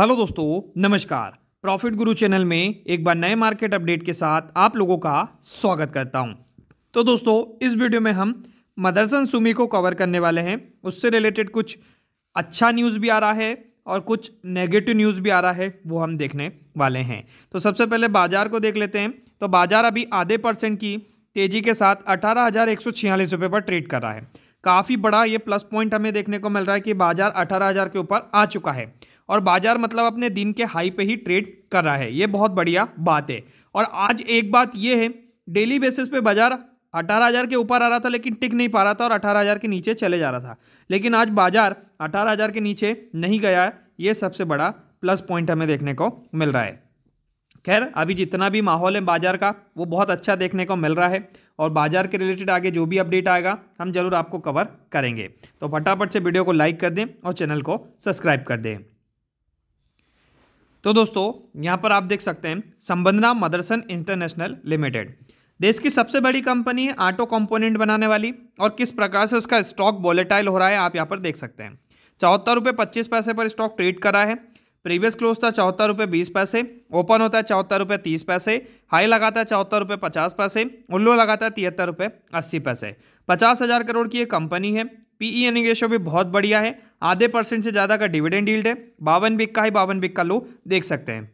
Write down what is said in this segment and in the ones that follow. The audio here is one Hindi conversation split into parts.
हेलो दोस्तों नमस्कार प्रॉफिट गुरु चैनल में एक बार नए मार्केट अपडेट के साथ आप लोगों का स्वागत करता हूं तो दोस्तों इस वीडियो में हम मदरसन सुमी को कवर करने वाले हैं उससे रिलेटेड कुछ अच्छा न्यूज़ भी आ रहा है और कुछ नेगेटिव न्यूज़ भी आ रहा है वो हम देखने वाले हैं तो सबसे पहले बाजार को देख लेते हैं तो बाजार अभी आधे परसेंट की तेज़ी के साथ अठारह हज़ार पर ट्रेड कर रहा है काफ़ी बड़ा ये प्लस पॉइंट हमें देखने को मिल रहा है कि बाजार हज़ार के ऊपर आ चुका है और बाजार मतलब अपने दिन के हाई पे ही ट्रेड कर रहा है ये बहुत बढ़िया बात है और आज एक बात ये है डेली बेसिस पे बाजार अठारह हज़ार के ऊपर आ रहा था लेकिन टिक नहीं पा रहा था और अठारह हज़ार के नीचे चले जा रहा था लेकिन आज बाजार अठारह हज़ार के नीचे नहीं गया है ये सबसे बड़ा प्लस पॉइंट हमें देखने को मिल रहा है खैर अभी जितना भी माहौल है बाजार का वो बहुत अच्छा देखने को मिल रहा है और बाजार के रिलेटेड आगे जो भी अपडेट आएगा हम जरूर आपको कवर करेंगे तो फटाफट से वीडियो को लाइक कर दें और चैनल को सब्सक्राइब कर दें तो दोस्तों यहाँ पर आप देख सकते हैं संबंधना मदरसन इंटरनेशनल लिमिटेड देश की सबसे बड़ी कंपनी है ऑटो कंपोनेंट बनाने वाली और किस प्रकार से उसका स्टॉक वॉलेटाइल हो रहा है आप यहाँ पर देख सकते हैं चौहत्तर रुपये पच्चीस पैसे पर स्टॉक ट्रेड करा है प्रीवियस क्लोज था चौहत्तर रुपये बीस पैसे ओपन होता है चौहत्तर रुपये तीस पैसे हाई लगाता है चौहत्तर रुपये पचास पैसे उल्लू लगाता है तिहत्तर रुपये अस्सी पैसे पचास हज़ार करोड़ की ये कंपनी है पीई एनिंग रेशो भी बहुत बढ़िया है आधे परसेंट से ज़्यादा का डिविडेंड डील्ड है बावन बिक का ही बावन बिक का लो देख सकते हैं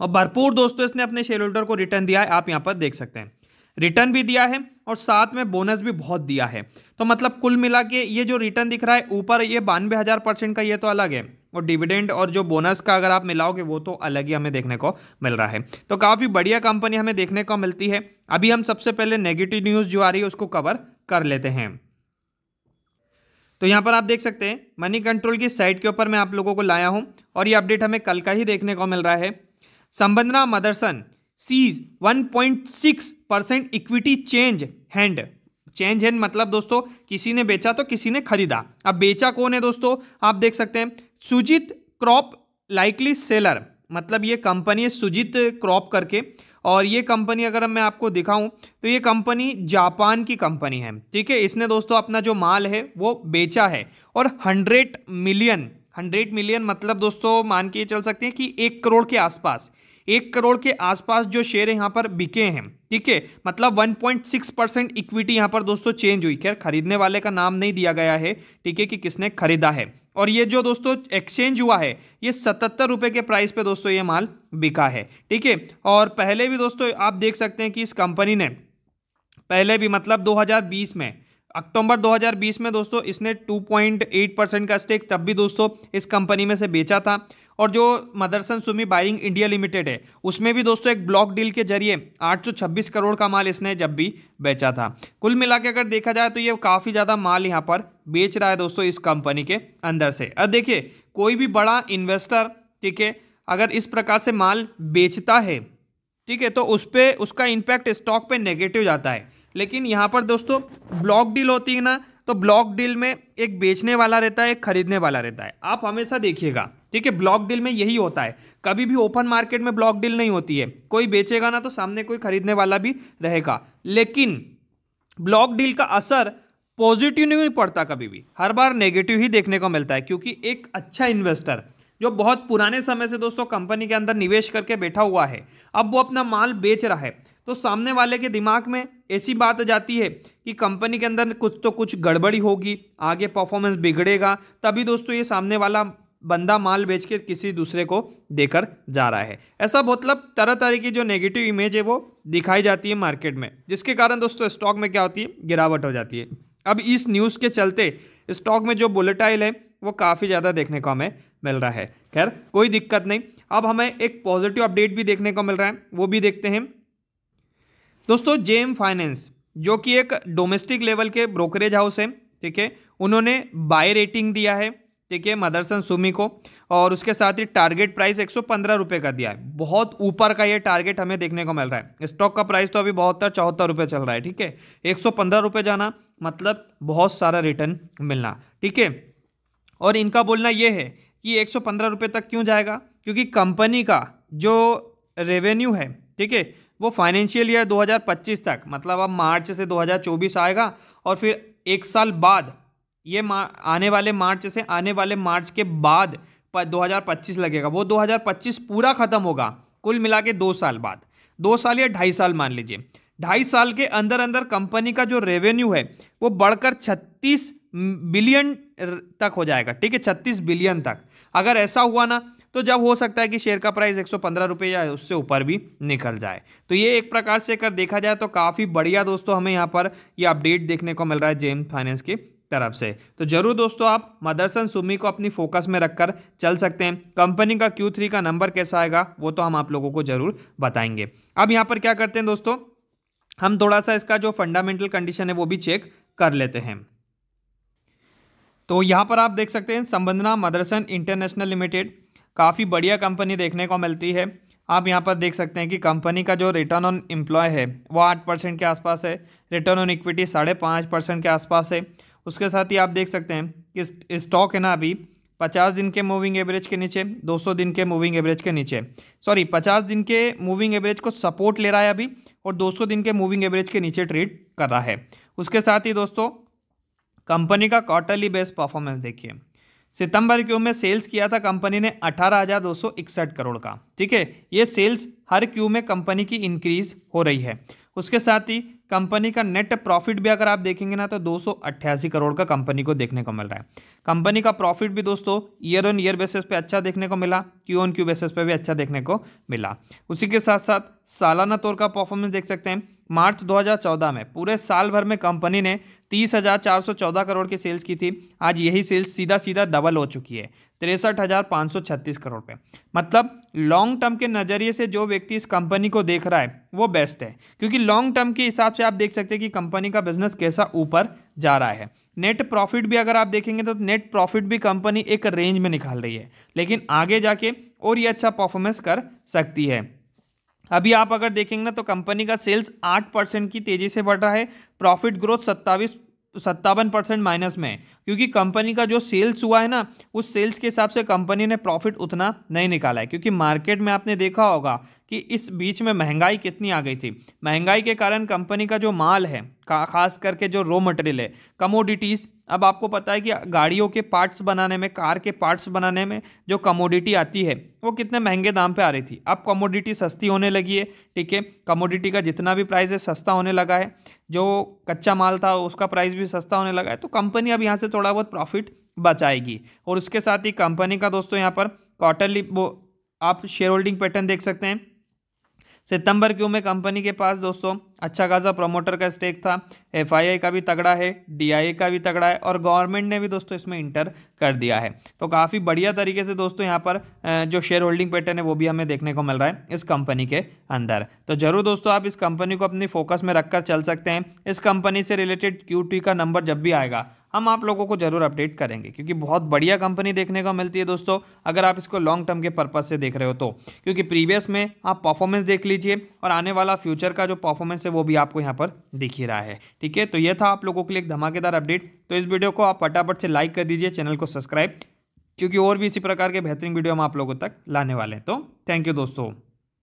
और भरपूर दोस्तों इसने अपने शेयर होल्डर को रिटर्न दिया है आप यहाँ पर देख सकते हैं रिटर्न भी दिया है और साथ में बोनस भी बहुत दिया है तो मतलब कुल मिला के ये जो रिटर्न दिख रहा है ऊपर ये बानवे हज़ार परसेंट का ये तो अलग है और डिविडेंड और जो बोनस का अगर आप मिलाओगे वो तो अलग ही हमें देखने को मिल रहा है तो काफ़ी बढ़िया कंपनी हमें देखने को मिलती है अभी हम सबसे पहले नेगेटिव न्यूज़ जो आ रही है उसको कवर कर लेते हैं तो यहाँ पर आप देख सकते हैं मनी कंट्रोल की साइट के ऊपर मैं आप लोगों को लाया हूँ और ये अपडेट हमें कल का ही देखने को मिल रहा है Samvardhana Motherson sees 1.6 percent equity change hand change hand मतलब दोस्तों किसी ने बेचा तो किसी ने खरीदा अब बेचा कौन है दोस्तों आप देख सकते हैं सुजीत क्रॉप लाइकली सेलर मतलब ये कंपनी है सुजीत क्रॉप करके और ये कंपनी अगर मैं आपको दिखाऊं तो ये कंपनी जापान की कंपनी है ठीक है इसने दोस्तों अपना जो माल है वो बेचा है और हंड्रेड मिलियन हंड्रेड मिलियन मतलब दोस्तों मान के चल सकते हैं कि एक करोड़ के आसपास एक करोड़ के आसपास जो शेयर यहाँ पर बिके हैं ठीक है मतलब 1.6 परसेंट इक्विटी यहाँ पर दोस्तों चेंज हुई खैर खरीदने वाले का नाम नहीं दिया गया है ठीक है कि किसने खरीदा है और ये जो दोस्तों एक्सचेंज हुआ है ये सतहत्तर रुपये के प्राइस पे दोस्तों ये माल बिका है ठीक है और पहले भी दोस्तों आप देख सकते हैं कि इस कंपनी ने पहले भी मतलब दो में अक्टूबर 2020 में दोस्तों इसने 2.8 परसेंट का स्टेक तब भी दोस्तों इस कंपनी में से बेचा था और जो Motherson Sumi wiring India limited है उसमें भी दोस्तों एक ब्लॉक डील के जरिए 826 करोड़ का माल इसने जब भी बेचा था कुल मिला के अगर देखा जाए तो ये काफ़ी ज़्यादा माल यहाँ पर बेच रहा है दोस्तों इस कंपनी के अंदर से अब देखिए कोई भी बड़ा इन्वेस्टर ठीक है अगर इस प्रकार से माल बेचता है ठीक है तो उस पर उसका इम्पैक्ट स्टॉक पर नेगेटिव जाता है लेकिन यहाँ पर दोस्तों ब्लॉक डील होती है ना तो ब्लॉक डील में एक बेचने वाला रहता है एक खरीदने वाला रहता है आप हमेशा देखिएगा ठीक है ब्लॉक डील में यही होता है कभी भी ओपन मार्केट में ब्लॉक डील नहीं होती है कोई बेचेगा ना तो सामने कोई खरीदने वाला भी रहेगा लेकिन ब्लॉक डील का असर पॉजिटिव नहीं पड़ता कभी भी हर बार नेगेटिव ही देखने को मिलता है क्योंकि एक अच्छा इन्वेस्टर जो बहुत पुराने समय से दोस्तों कंपनी के अंदर निवेश करके बैठा हुआ है अब वो अपना माल बेच रहा है तो सामने वाले के दिमाग में ऐसी बात आ जाती है कि कंपनी के अंदर कुछ तो कुछ गड़बड़ी होगी आगे परफॉर्मेंस बिगड़ेगा तभी दोस्तों ये सामने वाला बंदा माल बेच के किसी दूसरे को देकर जा रहा है ऐसा मतलब तरह तरह की जो नेगेटिव इमेज है वो दिखाई जाती है मार्केट में जिसके कारण दोस्तों स्टॉक में क्या होती है गिरावट हो जाती है अब इस न्यूज़ के चलते स्टॉक में जो बुलेटाइल है वो काफ़ी ज़्यादा देखने को हमें मिल रहा है खैर कोई दिक्कत नहीं अब हमें एक पॉजिटिव अपडेट भी देखने को मिल रहा है वो भी देखते हैं दोस्तों जेम फाइनेंस जो कि एक डोमेस्टिक लेवल के ब्रोकरेज हाउस है ठीक है उन्होंने बाय रेटिंग दिया है ठीक है मदरसन सुमी को और उसके साथ ही टारगेट प्राइस एक सौ का दिया है बहुत ऊपर का ये टारगेट हमें देखने को मिल रहा है स्टॉक का प्राइस तो अभी बहुत चौहत्तर रुपये चल रहा है ठीक है एक सौ जाना मतलब बहुत सारा रिटर्न मिलना ठीक है और इनका बोलना ये है कि एक सौ तक क्यों जाएगा क्योंकि कंपनी का जो रेवेन्यू है ठीक है वो फाइनेंशियल ईयर 2025 तक मतलब अब मार्च से 2024 आएगा और फिर एक साल बाद ये आने वाले मार्च से आने वाले मार्च के बाद 2025 लगेगा वो 2025 पूरा ख़त्म होगा कुल मिला के दो साल बाद दो साल या ढाई साल मान लीजिए ढाई साल के अंदर अंदर कंपनी का जो रेवेन्यू है वो बढ़कर छत्तीस बिलियन तक हो जाएगा ठीक है छत्तीस बिलियन तक अगर ऐसा हुआ ना तो जब हो सकता है कि शेयर का प्राइस एक सौ या उससे ऊपर भी निकल जाए तो ये एक प्रकार से अगर देखा जाए तो काफ़ी बढ़िया दोस्तों हमें यहाँ पर ये अपडेट देखने को मिल रहा है जेम फाइनेंस की तरफ से तो जरूर दोस्तों आप मदरसन सुमी को अपनी फोकस में रखकर चल सकते हैं कंपनी का क्यू थ्री का नंबर कैसा आएगा वो तो हम आप लोगों को जरूर बताएंगे अब यहां पर क्या करते हैं दोस्तों हम थोड़ा सा इसका जो फंडामेंटल कंडीशन है वो भी चेक कर लेते हैं तो यहां पर आप देख सकते हैं संबंधना मदरसन इंटरनेशनल लिमिटेड काफ़ी बढ़िया कंपनी देखने को मिलती है आप यहाँ पर देख सकते हैं कि कंपनी का जो रिटर्न ऑन एम्प्लॉय है वो आठ परसेंट के आसपास है रिटर्न ऑन इक्विटी साढ़े पाँच परसेंट के आसपास है उसके साथ ही आप देख सकते हैं कि स्टॉक है ना अभी पचास दिन के मूविंग एवरेज के नीचे दो सौ दिन के मूविंग एवरेज के नीचे सॉरी पचास दिन के मूविंग एवरेज को सपोर्ट ले रहा है अभी और दो सौ दिन के मूविंग एवरेज के नीचे ट्रेड कर रहा है उसके साथ ही दोस्तों कंपनी का क्वार्टरली बेस्ट परफॉर्मेंस देखिए सितंबर क्यू में सेल्स किया था कंपनी ने अठारह करोड़ का ठीक है ये सेल्स हर क्यू में कंपनी की इंक्रीज हो रही है उसके साथ ही कंपनी का नेट प्रॉफिट भी अगर आप देखेंगे ना तो दो करोड़ का कंपनी को देखने को मिल रहा है कंपनी का प्रॉफिट भी दोस्तों ईयर ऑन ईयर बेसिस पे अच्छा देखने को मिला क्यू ऑन क्यू बेसिस पे भी अच्छा देखने को मिला उसी के साथ साथ सालाना तौर का परफॉर्मेंस देख सकते हैं मार्च 2014 में पूरे साल भर में कंपनी ने तीस हज़ार चार सौ चौदह करोड़ की सेल्स की थी आज यही सेल्स सीधा सीधा डबल हो चुकी है तिरसठ हज़ार पाँच सौ छत्तीस करोड़ पे मतलब लॉन्ग टर्म के नज़रिए से जो व्यक्ति इस कंपनी को देख रहा है वो बेस्ट है क्योंकि लॉन्ग टर्म के हिसाब से आप देख सकते हैं कि कंपनी का बिजनेस कैसा ऊपर जा रहा है नेट प्रॉफिट भी अगर आप देखेंगे तो नेट प्रॉफिट भी कंपनी एक रेंज में निकाल रही है लेकिन आगे जाके और ये अच्छा परफॉर्मेंस कर सकती है अभी आप अगर देखेंगे ना तो कंपनी का सेल्स आठ परसेंट की तेजी से बढ़ रहा है प्रॉफिट ग्रोथ सत्तावीस सत्तावन परसेंट माइनस में है क्योंकि कंपनी का जो सेल्स हुआ है ना उस सेल्स के हिसाब से कंपनी ने प्रॉफिट उतना नहीं निकाला है क्योंकि मार्केट में आपने देखा होगा कि इस बीच में महंगाई कितनी आ गई थी महंगाई के कारण कंपनी का जो माल है खास करके जो रॉ मटेरियल है कमोडिटीज़ अब आपको पता है कि गाड़ियों के पार्ट्स बनाने में कार के पार्ट्स बनाने में जो कमोडिटी आती है वो कितने महंगे दाम पे आ रही थी अब कमोडिटी सस्ती होने लगी है ठीक है कमोडिटी का जितना भी प्राइस है सस्ता होने लगा है जो कच्चा माल था उसका प्राइस भी सस्ता होने लगा है तो कंपनी अब यहाँ से थोड़ा बहुत प्रॉफिट बचाएगी और उसके साथ ही कंपनी का दोस्तों यहाँ पर क्वार्टरली वो आप शेयर होल्डिंग पैटर्न देख सकते हैं सितंबर क्यू में कंपनी के पास दोस्तों अच्छा खासा प्रमोटर का स्टेक था एफ का भी तगड़ा है डी का भी तगड़ा है और गवर्नमेंट ने भी दोस्तों इसमें इंटर कर दिया है तो काफ़ी बढ़िया तरीके से दोस्तों यहाँ पर जो शेयर होल्डिंग पैटर्न है वो भी हमें देखने को मिल रहा है इस कंपनी के अंदर तो ज़रूर दोस्तों आप इस कंपनी को अपनी फोकस में रखकर चल सकते हैं इस कंपनी से रिलेटेड क्यू का नंबर जब भी आएगा हम आप लोगों को ज़रूर अपडेट करेंगे क्योंकि बहुत बढ़िया कंपनी देखने को मिलती है दोस्तों अगर आप इसको लॉन्ग टर्म के पर्पज़ से देख रहे हो तो क्योंकि प्रीवियस में आप परफॉर्मेंस देख लीजिए और आने वाला फ्यूचर का जो परफॉर्मेंस है वो भी आपको यहाँ पर दिख ही रहा है ठीक है तो ये था आप लोगों के लिए एक धमाकेदार अपडेट तो इस वीडियो को आप फटाफट से लाइक कर दीजिए चैनल को सब्सक्राइब क्योंकि और भी इसी प्रकार के बेहतरीन वीडियो हम आप लोगों तक लाने वाले हैं तो थैंक यू दोस्तों